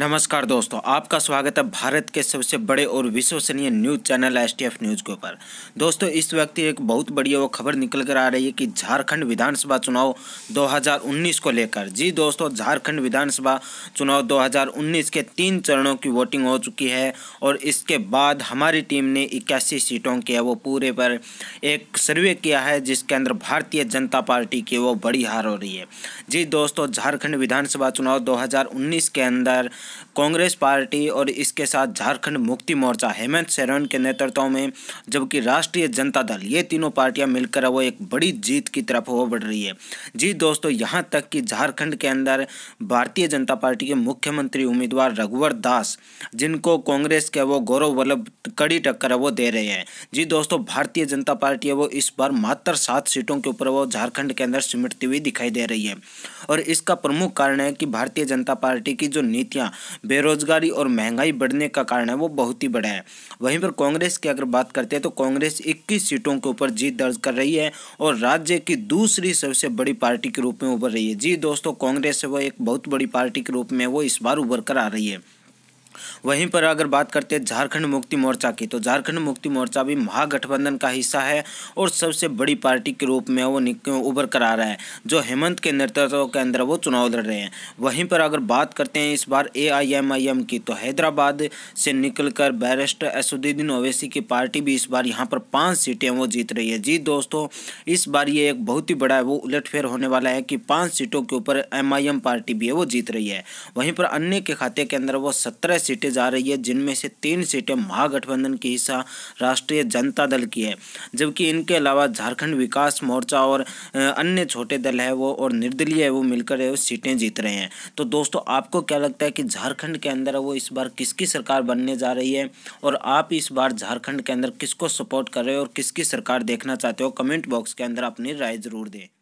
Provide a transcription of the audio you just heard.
नमस्कार दोस्तों आपका स्वागत है भारत के सबसे बड़े और विश्वसनीय news channel S T F news के ऊपर दोस्तों इस वक्त एक बहुत बढ़िया वो खबर निकल कर आ रही है कि झारखंड विधानसभा चुनाव 2019 को लेकर जी दोस्तों झारखंड विधानसभा चुनाव 2019 के तीन चरणों की वोटिंग हो चुकी है और इसके बाद हमारी टीम ने इक्यासी सीटों के वो पूरे पर एक सर्वे किया है जिसके अंदर भारतीय जनता पार्टी की वो बड़ी हार हो रही है जी दोस्तों झारखंड विधानसभा चुनाव दो के अंदर कांग्रेस पार्टी और इसके साथ झारखंड मुक्ति मोर्चा हेमंत सोरेन के नेतृत्व में जबकि राष्ट्रीय जनता दल ये तीनों पार्टियां मिलकर वो एक बड़ी जीत की तरफ वो बढ़ रही है जी दोस्तों यहाँ तक कि झारखंड के अंदर भारतीय जनता पार्टी के मुख्यमंत्री उम्मीदवार रघुवर दास जिनको कांग्रेस के वो गौरव वल्लभ कड़ी टक्कर वो दे रहे हैं जी दोस्तों भारतीय जनता पार्टी है वो इस बार मात्र सात सीटों के ऊपर वो झारखंड के अंदर सिमटती हुई दिखाई दे रही है और इसका प्रमुख कारण है कि भारतीय जनता पार्टी की जो नीतियाँ बेरोजगारी और महंगाई बढ़ने का कारण है वो बहुत ही बड़ा है वहीं पर कांग्रेस की अगर बात करते हैं तो कांग्रेस इक्कीस सीटों के ऊपर जीत दर्ज कर रही है और राज्य की दूसरी सबसे बड़ी पार्टी के रूप में उभर रही है जी दोस्तों कांग्रेस वो एक बहुत बड़ी पार्टी के रूप में वो इस बार उभर कर आ रही है वहीं पर अगर बात करते हैं झारखंड मुक्ति मोर्चा की तो झारखंड मुक्ति मोर्चा भी महागठबंधन का हिस्सा है और सबसे बड़ी पार्टी के रूप में वो उभर कर आ रहा है जो हेमंत के नेतृत्व के अंदर वो चुनाव लड़ रहे हैं वहीं पर अगर बात करते हैं इस बार ए की तो हैदराबाद से निकलकर बैरिस्टर असुद्दीन ओवैसी की पार्टी भी इस बार यहाँ पर पाँच सीटें वो जीत रही है जी दोस्तों इस बार ये एक बहुत ही बड़ा वो उलटफेर होने वाला है कि पाँच सीटों के ऊपर एम पार्टी भी है वो जीत रही है वहीं पर अन्य के खाते के अंदर वो सत्रह सीटें जा रही है जिनमें से तीन सीटें महागठबंधन की हिस्सा राष्ट्रीय जनता दल की है जबकि इनके अलावा झारखंड विकास मोर्चा और अन्य छोटे दल है वो और निर्दलीय है वो मिलकर है वो सीटें जीत रहे हैं तो दोस्तों आपको क्या लगता है कि झारखंड के अंदर वो इस बार किसकी सरकार बनने जा रही है और आप इस बार झारखंड के अंदर किसको सपोर्ट कर रहे हो और किसकी सरकार देखना चाहते हो कमेंट बॉक्स के अंदर अपनी राय ज़रूर दें